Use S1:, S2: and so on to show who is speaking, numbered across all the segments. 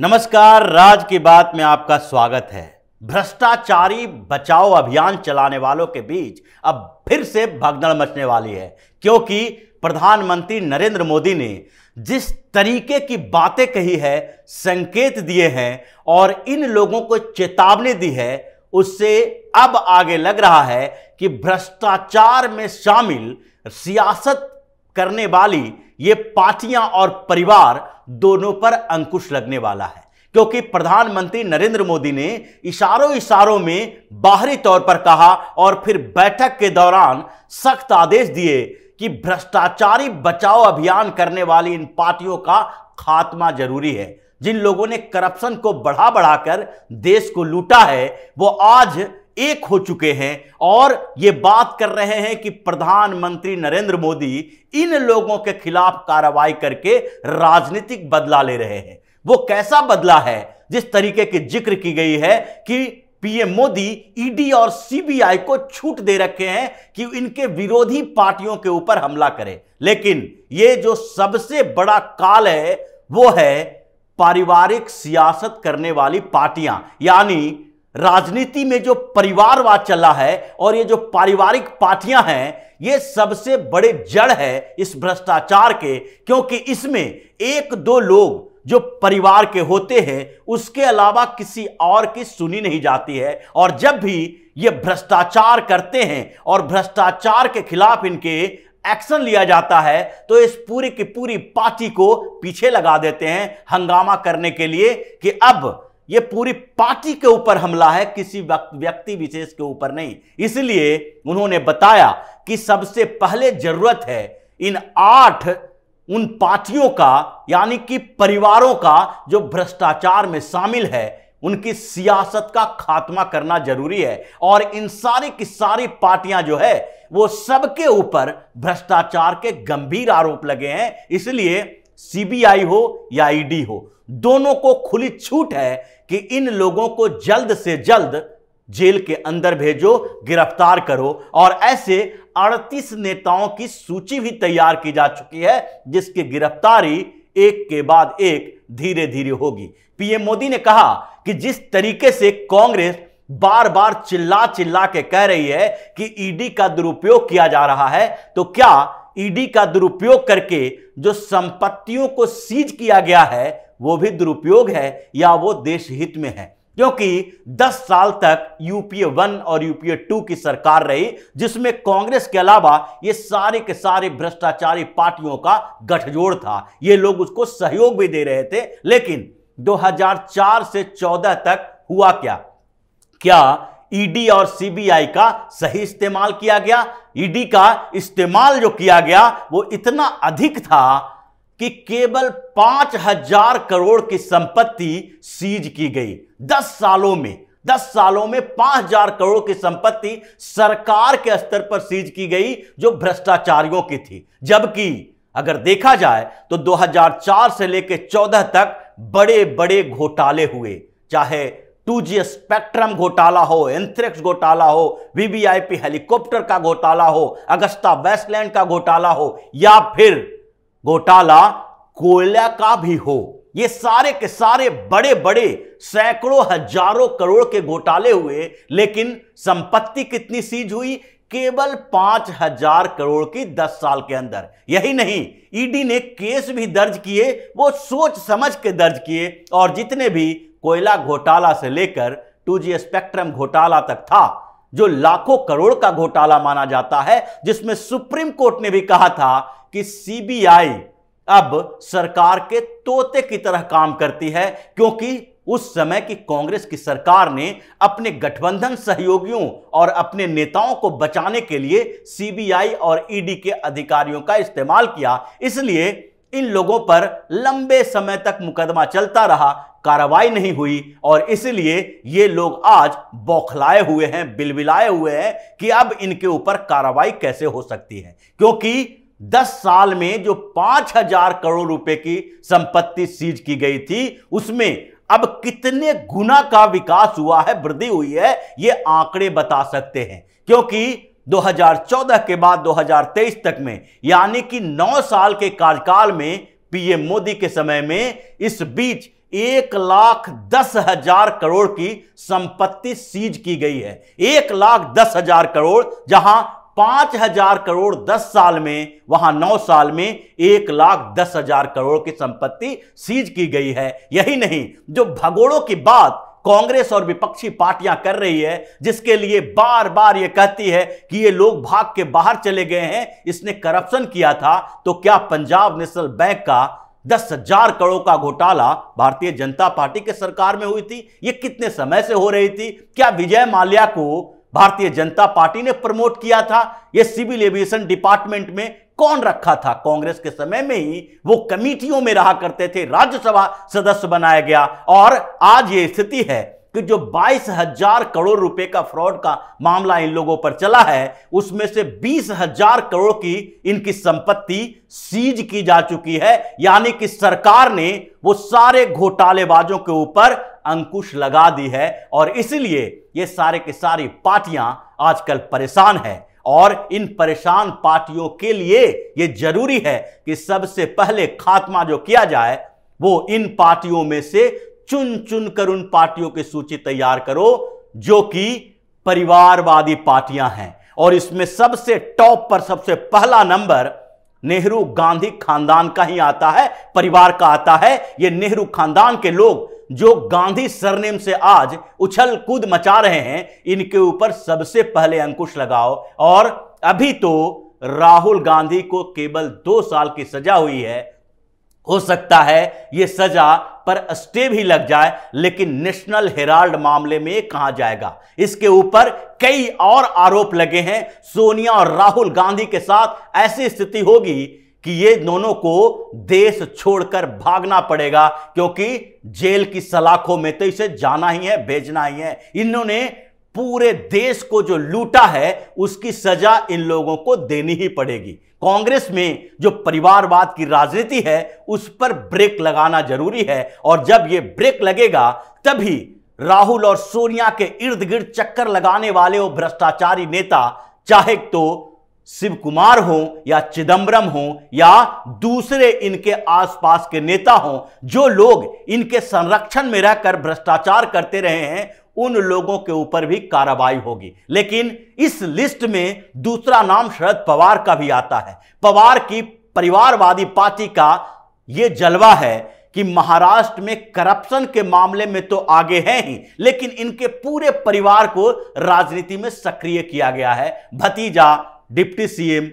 S1: नमस्कार राज की बात में आपका स्वागत है भ्रष्टाचारी बचाओ अभियान चलाने वालों के बीच अब फिर से भगदड़ मचने वाली है क्योंकि प्रधानमंत्री नरेंद्र मोदी ने जिस तरीके की बातें कही है संकेत दिए हैं और इन लोगों को चेतावनी दी है उससे अब आगे लग रहा है कि भ्रष्टाचार में शामिल सियासत करने वाली ये पार्टियां और परिवार दोनों पर अंकुश लगने वाला है क्योंकि प्रधानमंत्री नरेंद्र मोदी ने इशारों इशारों में बाहरी तौर पर कहा और फिर बैठक के दौरान सख्त आदेश दिए कि भ्रष्टाचारी बचाओ अभियान करने वाली इन पार्टियों का खात्मा जरूरी है जिन लोगों ने करप्शन को बढ़ा बढ़ाकर देश को लूटा है वो आज एक हो चुके हैं और ये बात कर रहे हैं कि प्रधानमंत्री नरेंद्र मोदी इन लोगों के खिलाफ कार्रवाई करके राजनीतिक बदला ले रहे हैं वो कैसा बदला है जिस तरीके की जिक्र की गई है कि पीएम मोदी ईडी और सीबीआई को छूट दे रखे हैं कि इनके विरोधी पार्टियों के ऊपर हमला करें लेकिन ये जो सबसे बड़ा काल है वो है पारिवारिक सियासत करने वाली पार्टियां यानी राजनीति में जो परिवारवाद चला है और ये जो पारिवारिक पार्टियां हैं ये सबसे बड़े जड़ है इस भ्रष्टाचार के क्योंकि इसमें एक दो लोग जो परिवार के होते हैं उसके अलावा किसी और की सुनी नहीं जाती है और जब भी ये भ्रष्टाचार करते हैं और भ्रष्टाचार के खिलाफ इनके एक्शन लिया जाता है तो इस पूरी की पूरी पार्टी को पीछे लगा देते हैं हंगामा करने के लिए कि अब ये पूरी पार्टी के ऊपर हमला है किसी व्यक्ति विशेष के ऊपर नहीं इसलिए उन्होंने बताया कि सबसे पहले जरूरत है इन आठ उन पार्टियों का यानी कि परिवारों का जो भ्रष्टाचार में शामिल है उनकी सियासत का खात्मा करना जरूरी है और इन सारी की सारी पार्टियां जो है वो सबके ऊपर भ्रष्टाचार के गंभीर आरोप लगे हैं इसलिए सीबीआई हो या ईडी हो दोनों को खुली छूट है कि इन लोगों को जल्द से जल्द जेल के अंदर भेजो गिरफ्तार करो और ऐसे 38 नेताओं की सूची भी तैयार की जा चुकी है जिसकी गिरफ्तारी एक के बाद एक धीरे धीरे होगी पीएम मोदी ने कहा कि जिस तरीके से कांग्रेस बार बार चिल्ला चिल्ला के कह रही है कि ईडी का दुरुपयोग किया जा रहा है तो क्या ईडी का दुरुपयोग करके जो संपत्तियों को सीज किया गया है वो भी दुरुपयोग है या वो देश हित में है क्योंकि 10 साल तक यूपीए वन और यूपीए टू की सरकार रही जिसमें कांग्रेस के अलावा ये सारे के सारे भ्रष्टाचारी पार्टियों का गठजोड़ था ये लोग उसको सहयोग भी दे रहे थे लेकिन 2004 से 14 तक हुआ क्या क्या ईडी e और सीबीआई का सही इस्तेमाल किया गया ईडी e का इस्तेमाल जो किया गया वो इतना अधिक था कि केवल पांच हजार करोड़ की संपत्ति सीज की गई दस सालों में दस सालों में पांच हजार करोड़ की संपत्ति सरकार के स्तर पर सीज की गई जो भ्रष्टाचारियों की थी जबकि अगर देखा जाए तो 2004 से लेकर 14 तक बड़े बड़े घोटाले हुए चाहे टू जी स्पेक्ट्रम घोटाला हो एंथ्रेक्स घोटाला हो वीवीआईपी हेलीकॉप्टर का घोटाला हो अगस्ता वेस्टलैंड का घोटाला हो या फिर घोटाला कोयला का भी हो ये सारे के सारे बड़े बड़े सैकड़ों हजारों करोड़ के घोटाले हुए लेकिन संपत्ति कितनी सीज हुई केवल पांच हजार करोड़ की दस साल के अंदर यही नहीं ईडी e ने केस भी दर्ज किए वो सोच समझ के दर्ज किए और जितने भी कोयला घोटाला से लेकर टू स्पेक्ट्रम घोटाला तक था जो लाखों करोड़ का घोटाला माना जाता है जिसमें सुप्रीम कोर्ट ने भी कहा था कि सीबीआई अब सरकार के तोते की तरह काम करती है क्योंकि उस समय की कांग्रेस की सरकार ने अपने गठबंधन सहयोगियों और अपने नेताओं को बचाने के लिए सीबीआई और ईडी e के अधिकारियों का इस्तेमाल किया इसलिए इन लोगों पर लंबे समय तक मुकदमा चलता रहा कार्रवाई नहीं हुई और इसलिए ये लोग आज बौखलाए हुए हैं बिलबिलाए हुए हैं कि अब इनके ऊपर कार्रवाई कैसे हो सकती है क्योंकि 10 साल में जो 5000 करोड़ रुपए की संपत्ति सीज की गई थी उसमें अब कितने गुना का विकास हुआ है वृद्धि हुई है ये आंकड़े बता सकते हैं क्योंकि 2014 के बाद 2023 तक में यानी कि 9 साल के कार्यकाल में पीएम मोदी के समय में इस बीच एक लाख दस हजार करोड़ की संपत्ति सीज की गई है एक लाख दस हजार करोड़ जहां पांच हजार करोड़ दस साल में वहां नौ साल में एक लाख दस हजार करोड़ की संपत्ति सीज की गई है यही नहीं जो भगोड़ों की बात कांग्रेस और विपक्षी पार्टियां कर रही है जिसके लिए बार बार ये कहती है कि ये लोग भाग के बाहर चले गए हैं इसने करप्शन किया था तो क्या पंजाब नेशनल बैंक का दस हजार करोड़ का घोटाला भारतीय जनता पार्टी के सरकार में हुई थी ये कितने समय से हो रही थी क्या विजय माल्या को भारतीय जनता पार्टी ने प्रमोट किया था यह सिविल एविएशन डिपार्टमेंट में कौन रखा था कांग्रेस के समय में ही वो कमिटियों में रहा करते थे राज्यसभा सदस्य बनाया गया और आज ये स्थिति है कि जो बाईस हजार करोड़ रुपए का फ्रॉड का मामला इन लोगों पर चला है उसमें से बीस हजार करोड़ की इनकी संपत्ति सीज की जा चुकी है यानी कि सरकार ने वो सारे घोटालेबाजों के ऊपर अंकुश लगा दी है और इसलिए ये सारे की सारी पार्टियां आजकल परेशान है और इन परेशान पार्टियों के लिए यह जरूरी है कि सबसे पहले खात्मा जो किया जाए वो इन पार्टियों में से चुन चुन कर उन पार्टियों की सूची तैयार करो जो कि परिवारवादी पार्टियां हैं और इसमें सबसे टॉप पर सबसे पहला नंबर नेहरू गांधी खानदान का ही आता है परिवार का आता है ये नेहरू खानदान के लोग जो गांधी सरनेम से आज उछल कूद मचा रहे हैं इनके ऊपर सबसे पहले अंकुश लगाओ और अभी तो राहुल गांधी को केवल दो साल की सजा हुई है हो सकता है ये सजा पर स्टे भी लग जाए लेकिन नेशनल हेराल्ड मामले में कहा जाएगा इसके ऊपर कई और आरोप लगे हैं सोनिया और राहुल गांधी के साथ ऐसी स्थिति होगी कि ये दोनों को देश छोड़कर भागना पड़ेगा क्योंकि जेल की सलाखों में तो इसे जाना ही है भेजना ही है इन्होंने पूरे देश को जो लूटा है उसकी सजा इन लोगों को देनी ही पड़ेगी कांग्रेस में जो परिवारवाद की राजनीति है उस पर ब्रेक लगाना जरूरी है और जब ये ब्रेक लगेगा तभी राहुल और सोनिया के इर्द गिर्द चक्कर लगाने वाले वो भ्रष्टाचारी नेता चाहे तो शिव कुमार हो या चिदंबरम हो या दूसरे इनके आसपास के नेता हो जो लोग इनके संरक्षण में रहकर भ्रष्टाचार करते रहे हैं उन लोगों के ऊपर भी कार्रवाई होगी लेकिन इस लिस्ट में दूसरा नाम शरद पवार का भी आता है पवार की परिवारवादी पार्टी का यह जलवा है कि महाराष्ट्र में करप्शन के मामले में तो आगे हैं ही लेकिन इनके पूरे परिवार को राजनीति में सक्रिय किया गया है भतीजा डिप्टी सीएम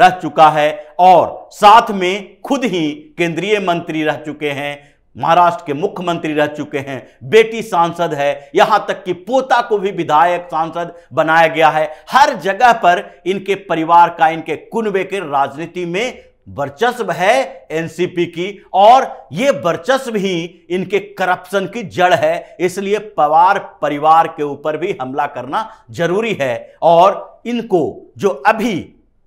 S1: रह चुका है और साथ में खुद ही केंद्रीय मंत्री रह चुके हैं महाराष्ट्र के मुख्यमंत्री रह चुके हैं बेटी सांसद है यहां तक कि पोता को भी विधायक सांसद बनाया गया है हर जगह पर इनके परिवार का इनके कुनबे के राजनीति में वर्चस्व है एनसीपी की और ये वर्चस्व ही इनके करप्शन की जड़ है इसलिए पवार परिवार के ऊपर भी हमला करना जरूरी है और इनको जो अभी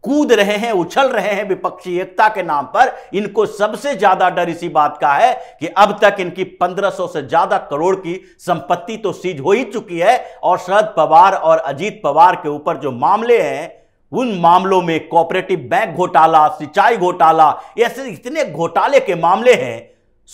S1: कूद रहे हैं उछल रहे हैं विपक्षी एकता के नाम पर इनको सबसे ज्यादा डर इसी बात का है कि अब तक इनकी 1500 से ज्यादा करोड़ की संपत्ति तो सीज हो ही चुकी है और शरद पवार और अजीत पवार के ऊपर जो मामले हैं उन मामलों में कोऑपरेटिव बैंक घोटाला सिंचाई घोटाला ऐसे इतने घोटाले के मामले हैं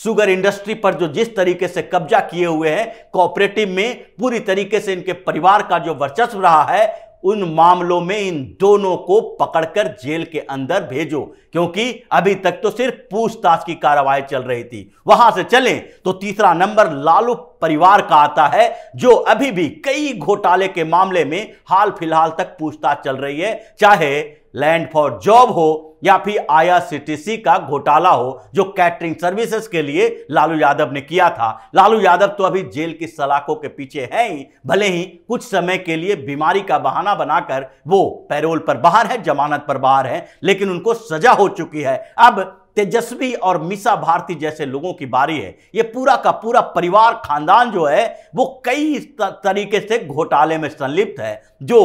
S1: सुगर इंडस्ट्री पर जो जिस तरीके से कब्जा किए हुए हैं कोऑपरेटिव में पूरी तरीके से इनके परिवार का जो वर्चस्व रहा है उन मामलों में इन दोनों को पकड़कर जेल के अंदर भेजो क्योंकि अभी तक तो सिर्फ पूछताछ की कार्रवाई चल रही थी वहां से चलें तो तीसरा नंबर लालू परिवार का आता है जो अभी भी कई घोटाले के मामले में हाल फिलहाल तक पूछताछ चल रही है चाहे लैंड फॉर जॉब हो या फिर आईआरसीटीसी का घोटाला हो जो कैटरिंग सर्विसेज के लिए लालू यादव ने किया था लालू यादव तो अभी जेल की सलाखों के पीछे हैं ही भले ही कुछ समय के लिए बीमारी का बहाना बनाकर वो पैरोल पर बाहर है जमानत पर बाहर है लेकिन उनको सजा हो चुकी है अब तेजस्वी और मिसा भारती जैसे लोगों की बारी है ये पूरा का पूरा परिवार खानदान जो है वो कई तरीके से घोटाले में संलिप्त है जो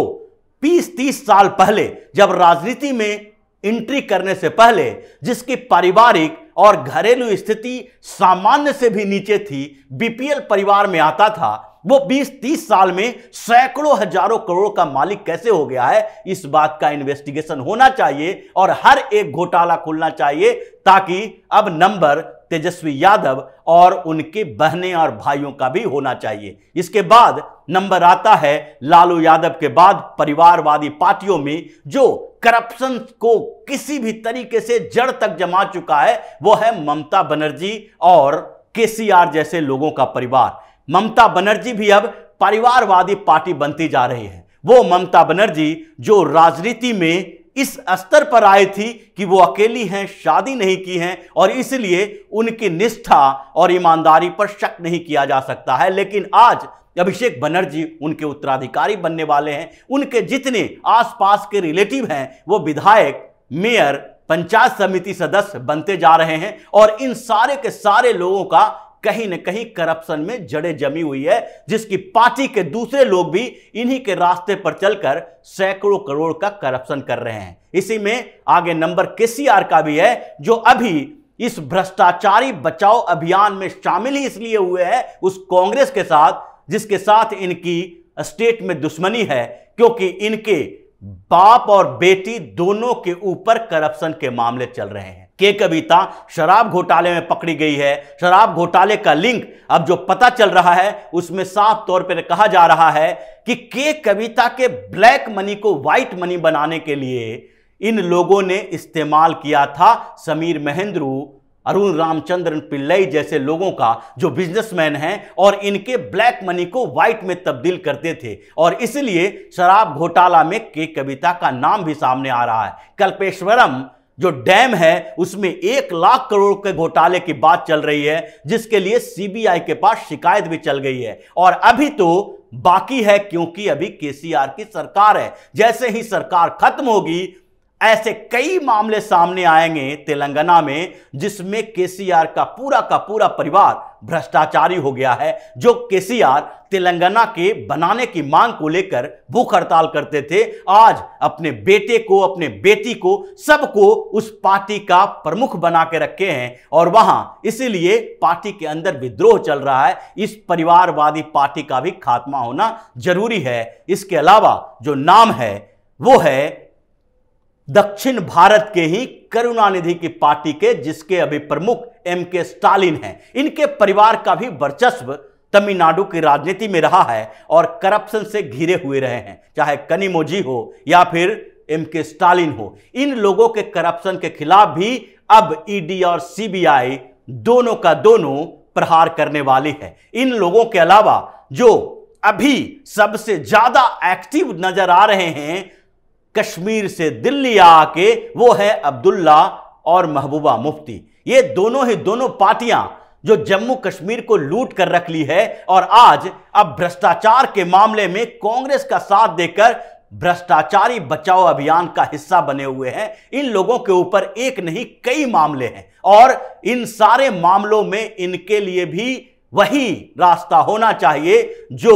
S1: बीस तीस साल पहले जब राजनीति में एंट्री करने से पहले जिसकी पारिवारिक और घरेलू स्थिति सामान्य से भी नीचे थी बीपीएल परिवार में आता था वो 20-30 साल में सैकड़ों हजारों करोड़ का मालिक कैसे हो गया है इस बात का इन्वेस्टिगेशन होना चाहिए और हर एक घोटाला खुलना चाहिए ताकि अब नंबर तेजस्वी यादव और उनके बहने और भाइयों का भी होना चाहिए इसके बाद नंबर आता है लालू यादव के बाद परिवारवादी पार्टियों में जो करप्शन को किसी भी तरीके से जड़ तक जमा चुका है वो है ममता बनर्जी और केसीआर जैसे लोगों का परिवार ममता बनर्जी भी अब परिवारवादी पार्टी बनती जा रही है वो ममता बनर्जी जो राजनीति में इस स्तर पर आए थी कि वो अकेली हैं शादी नहीं की हैं और इसलिए उनकी निष्ठा और ईमानदारी पर शक नहीं किया जा सकता है लेकिन आज अभिषेक बनर्जी उनके उत्तराधिकारी बनने वाले हैं उनके जितने आसपास के रिलेटिव हैं वो विधायक मेयर पंचायत समिति सदस्य बनते जा रहे हैं और इन सारे के सारे लोगों का कहीं ना कहीं करप्शन में जड़े जमी हुई है जिसकी पार्टी के दूसरे लोग भी इन्हीं के रास्ते पर चलकर सैकड़ों करोड़ का करप्शन कर रहे हैं इसी में आगे नंबर के का भी है जो अभी इस भ्रष्टाचारी बचाओ अभियान में शामिल ही इसलिए हुए हैं उस कांग्रेस के साथ जिसके साथ इनकी स्टेट में दुश्मनी है क्योंकि इनके बाप और बेटी दोनों के ऊपर करप्शन के मामले चल रहे हैं के कविता शराब घोटाले में पकड़ी गई है शराब घोटाले का लिंक अब जो पता चल रहा है उसमें साफ तौर पर कहा जा रहा है कि के कविता के ब्लैक मनी को व्हाइट मनी बनाने के लिए इन लोगों ने इस्तेमाल किया था समीर महेंद्रू अरुण रामचंद्रन पिल्लई जैसे लोगों का जो बिजनेसमैन हैं और इनके ब्लैक मनी को व्हाइट में तब्दील करते थे और इसलिए शराब घोटाला में के कविता का नाम भी सामने आ रहा है कल्पेश्वरम जो डैम है उसमें एक लाख करोड़ के घोटाले की बात चल रही है जिसके लिए सीबीआई के पास शिकायत भी चल गई है और अभी तो बाकी है क्योंकि अभी केसीआर की सरकार है जैसे ही सरकार खत्म होगी ऐसे कई मामले सामने आएंगे तेलंगाना में जिसमें केसीआर का पूरा का पूरा परिवार भ्रष्टाचारी हो गया है जो केसीआर तेलंगाना के बनाने की मांग को लेकर भूख हड़ताल करते थे आज अपने बेटे को अपने बेटी को सबको उस पार्टी का प्रमुख बना के रखे हैं और वहां इसीलिए पार्टी के अंदर विद्रोह चल रहा है इस परिवारवादी पार्टी का भी खात्मा होना जरूरी है इसके अलावा जो नाम है वो है दक्षिण भारत के ही करुणानिधि की पार्टी के जिसके अभी प्रमुख एम के स्टालिन हैं इनके परिवार का भी वर्चस्व तमिलनाडु की राजनीति में रहा है और करप्शन से घिरे हुए रहे हैं चाहे कनिमोजी हो या फिर एम के स्टालिन हो इन लोगों के करप्शन के खिलाफ भी अब ईडी और सीबीआई दोनों का दोनों प्रहार करने वाली है इन लोगों के अलावा जो अभी सबसे ज्यादा एक्टिव नजर आ रहे हैं कश्मीर से दिल्ली आके वो है अब्दुल्ला और महबूबा मुफ्ती ये दोनों ही दोनों पार्टियां जो जम्मू कश्मीर को लूट कर रख ली है और आज अब भ्रष्टाचार के मामले में कांग्रेस का साथ देकर भ्रष्टाचारी बचाओ अभियान का हिस्सा बने हुए हैं इन लोगों के ऊपर एक नहीं कई मामले हैं और इन सारे मामलों में इनके लिए भी वही रास्ता होना चाहिए जो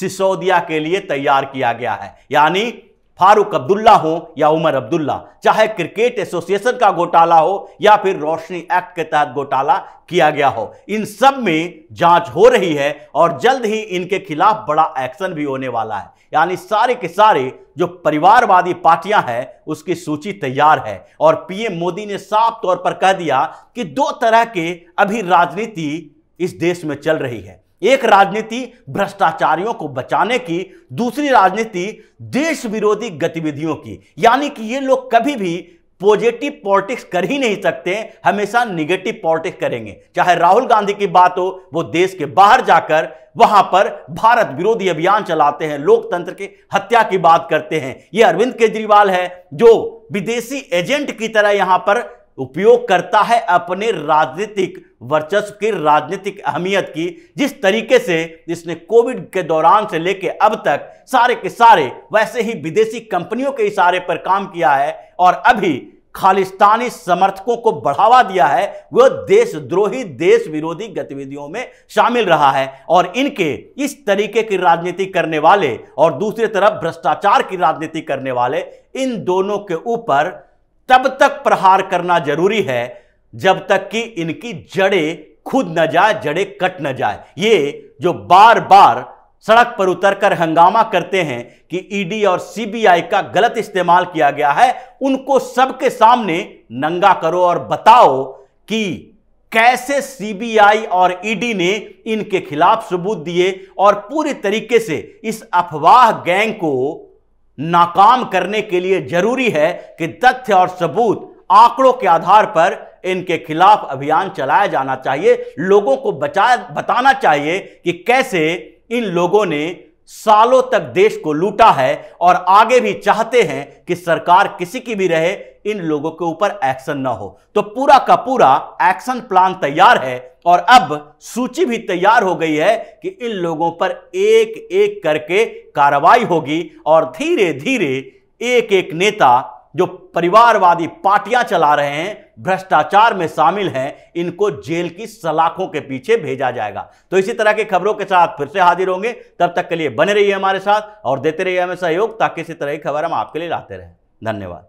S1: सिसोदिया के लिए तैयार किया गया है यानी फारूक अब्दुल्ला हो या उमर अब्दुल्ला चाहे क्रिकेट एसोसिएशन का घोटाला हो या फिर रोशनी एक्ट के तहत घोटाला किया गया हो इन सब में जांच हो रही है और जल्द ही इनके खिलाफ बड़ा एक्शन भी होने वाला है यानी सारे के सारे जो परिवारवादी पार्टियां हैं उसकी सूची तैयार है और पीएम मोदी ने साफ तौर पर कह दिया कि दो तरह के अभी राजनीति इस देश में चल रही है एक राजनीति भ्रष्टाचारियों को बचाने की दूसरी राजनीति देश विरोधी गतिविधियों की यानी कि ये लोग कभी भी पॉजिटिव पॉलिटिक्स कर ही नहीं सकते हमेशा निगेटिव पॉलिटिक्स करेंगे चाहे राहुल गांधी की बात हो वो देश के बाहर जाकर वहां पर भारत विरोधी अभियान चलाते हैं लोकतंत्र के हत्या की बात करते हैं ये अरविंद केजरीवाल है जो विदेशी एजेंट की तरह यहां पर उपयोग करता है अपने राजनीतिक वर्चस्व की राजनीतिक अहमियत की जिस तरीके से इसने कोविड के दौरान से लेकर अब तक सारे के सारे वैसे ही विदेशी कंपनियों के इशारे पर काम किया है और अभी खालिस्तानी समर्थकों को बढ़ावा दिया है वह देशद्रोही देश विरोधी गतिविधियों में शामिल रहा है और इनके इस तरीके की राजनीति करने वाले और दूसरी तरफ भ्रष्टाचार की राजनीति करने वाले इन दोनों के ऊपर तब तक प्रहार करना जरूरी है जब तक कि इनकी जड़ें खुद न जाए जड़ें कट न जाए ये जो बार बार सड़क पर उतरकर हंगामा करते हैं कि ईडी e और सीबीआई का गलत इस्तेमाल किया गया है उनको सबके सामने नंगा करो और बताओ कि कैसे सीबीआई और ईडी e ने इनके खिलाफ सबूत दिए और पूरी तरीके से इस अफवाह गैंग को नाकाम करने के लिए जरूरी है कि तथ्य और सबूत आंकड़ों के आधार पर इनके खिलाफ अभियान चलाया जाना चाहिए लोगों को बचा बताना चाहिए कि कैसे इन लोगों ने सालों तक देश को लूटा है और आगे भी चाहते हैं कि सरकार किसी की भी रहे इन लोगों के ऊपर एक्शन ना हो तो पूरा का पूरा एक्शन प्लान तैयार है और अब सूची भी तैयार हो गई है कि इन लोगों पर एक एक करके कार्रवाई होगी और धीरे धीरे एक एक नेता जो परिवारवादी पार्टियां चला रहे हैं भ्रष्टाचार में शामिल हैं इनको जेल की सलाखों के पीछे भेजा जाएगा तो इसी तरह की खबरों के साथ फिर से हाजिर होंगे तब तक के लिए बने रहिए हमारे साथ और देते रहिए हमें सहयोग ताकि इसी तरह की खबर हम आपके लिए लाते रहें धन्यवाद